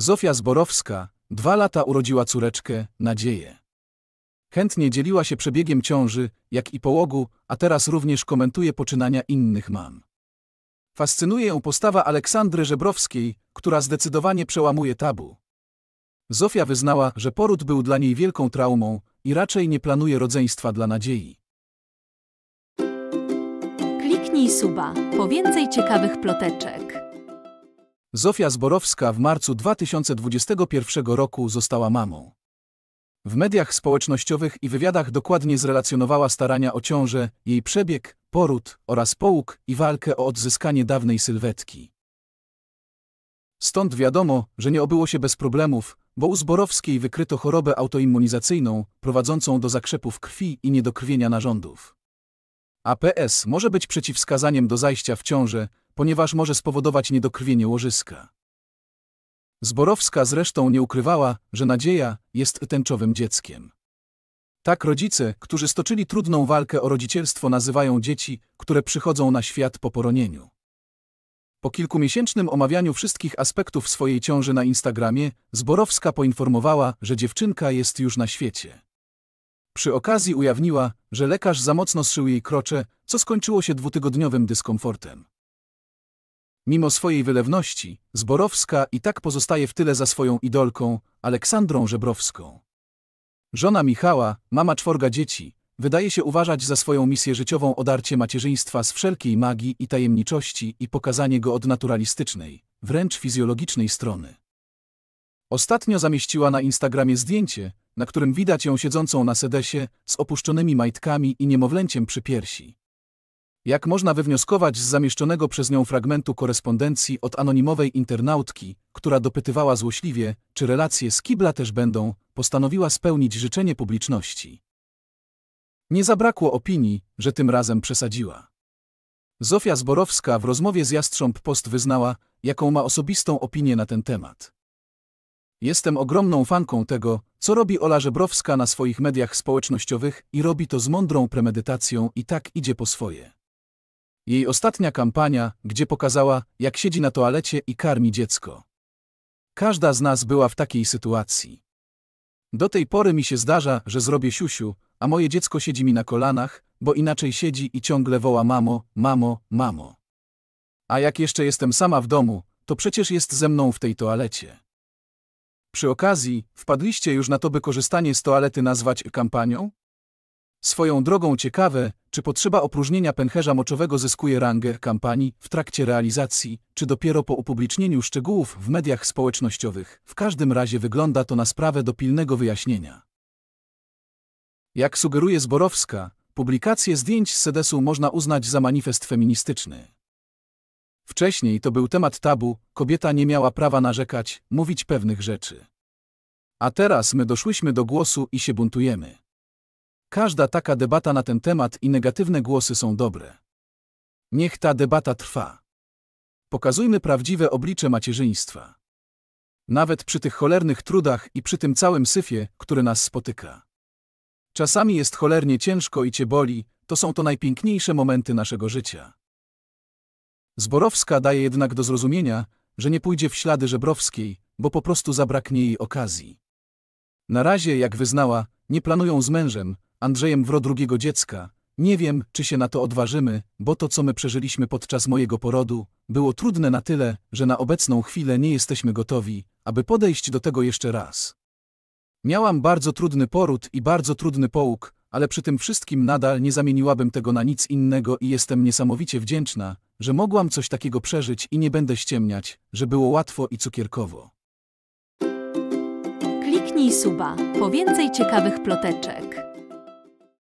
Zofia Zborowska, dwa lata urodziła córeczkę, Nadzieję. Chętnie dzieliła się przebiegiem ciąży, jak i połogu, a teraz również komentuje poczynania innych mam. Fascynuje ją postawa Aleksandry Żebrowskiej, która zdecydowanie przełamuje tabu. Zofia wyznała, że poród był dla niej wielką traumą i raczej nie planuje rodzeństwa dla nadziei. Kliknij suba po więcej ciekawych ploteczek. Zofia Zborowska w marcu 2021 roku została mamą. W mediach społecznościowych i wywiadach dokładnie zrelacjonowała starania o ciążę, jej przebieg, poród oraz połóg i walkę o odzyskanie dawnej sylwetki. Stąd wiadomo, że nie obyło się bez problemów, bo u Zborowskiej wykryto chorobę autoimmunizacyjną, prowadzącą do zakrzepów krwi i niedokrwienia narządów. APS może być przeciwwskazaniem do zajścia w ciążę, ponieważ może spowodować niedokrwienie łożyska. Zborowska zresztą nie ukrywała, że nadzieja jest tęczowym dzieckiem. Tak rodzice, którzy stoczyli trudną walkę o rodzicielstwo, nazywają dzieci, które przychodzą na świat po poronieniu. Po kilkumiesięcznym omawianiu wszystkich aspektów swojej ciąży na Instagramie, Zborowska poinformowała, że dziewczynka jest już na świecie. Przy okazji ujawniła, że lekarz za mocno zszył jej krocze, co skończyło się dwutygodniowym dyskomfortem. Mimo swojej wylewności, Zborowska i tak pozostaje w tyle za swoją idolką, Aleksandrą Żebrowską. Żona Michała, mama czworga dzieci, wydaje się uważać za swoją misję życiową odarcie macierzyństwa z wszelkiej magii i tajemniczości i pokazanie go od naturalistycznej, wręcz fizjologicznej strony. Ostatnio zamieściła na Instagramie zdjęcie, na którym widać ją siedzącą na sedesie z opuszczonymi majtkami i niemowlęciem przy piersi. Jak można wywnioskować z zamieszczonego przez nią fragmentu korespondencji od anonimowej internautki, która dopytywała złośliwie, czy relacje z Kibla też będą, postanowiła spełnić życzenie publiczności. Nie zabrakło opinii, że tym razem przesadziła. Zofia Zborowska w rozmowie z Jastrząb Post wyznała, jaką ma osobistą opinię na ten temat. Jestem ogromną fanką tego, co robi Ola Żebrowska na swoich mediach społecznościowych i robi to z mądrą premedytacją i tak idzie po swoje. Jej ostatnia kampania, gdzie pokazała, jak siedzi na toalecie i karmi dziecko. Każda z nas była w takiej sytuacji. Do tej pory mi się zdarza, że zrobię siusiu, a moje dziecko siedzi mi na kolanach, bo inaczej siedzi i ciągle woła mamo, mamo, mamo. A jak jeszcze jestem sama w domu, to przecież jest ze mną w tej toalecie. Przy okazji, wpadliście już na to, by korzystanie z toalety nazwać kampanią? Swoją drogą ciekawe, czy potrzeba opróżnienia pęcherza moczowego zyskuje rangę kampanii w trakcie realizacji, czy dopiero po upublicznieniu szczegółów w mediach społecznościowych. W każdym razie wygląda to na sprawę do pilnego wyjaśnienia. Jak sugeruje Zborowska, publikację zdjęć z Sedesu można uznać za manifest feministyczny. Wcześniej to był temat tabu, kobieta nie miała prawa narzekać, mówić pewnych rzeczy. A teraz my doszłyśmy do głosu i się buntujemy. Każda taka debata na ten temat i negatywne głosy są dobre. Niech ta debata trwa. Pokazujmy prawdziwe oblicze macierzyństwa. Nawet przy tych cholernych trudach i przy tym całym syfie, który nas spotyka. Czasami jest cholernie ciężko i cię boli, to są to najpiękniejsze momenty naszego życia. Zborowska daje jednak do zrozumienia, że nie pójdzie w ślady Żebrowskiej, bo po prostu zabraknie jej okazji. Na razie, jak wyznała, nie planują z mężem, Andrzejem Wro drugiego dziecka, nie wiem, czy się na to odważymy, bo to, co my przeżyliśmy podczas mojego porodu, było trudne na tyle, że na obecną chwilę nie jesteśmy gotowi, aby podejść do tego jeszcze raz. Miałam bardzo trudny poród i bardzo trudny połóg, ale przy tym wszystkim nadal nie zamieniłabym tego na nic innego i jestem niesamowicie wdzięczna, że mogłam coś takiego przeżyć i nie będę ściemniać, że było łatwo i cukierkowo. Kliknij suba po więcej ciekawych ploteczek.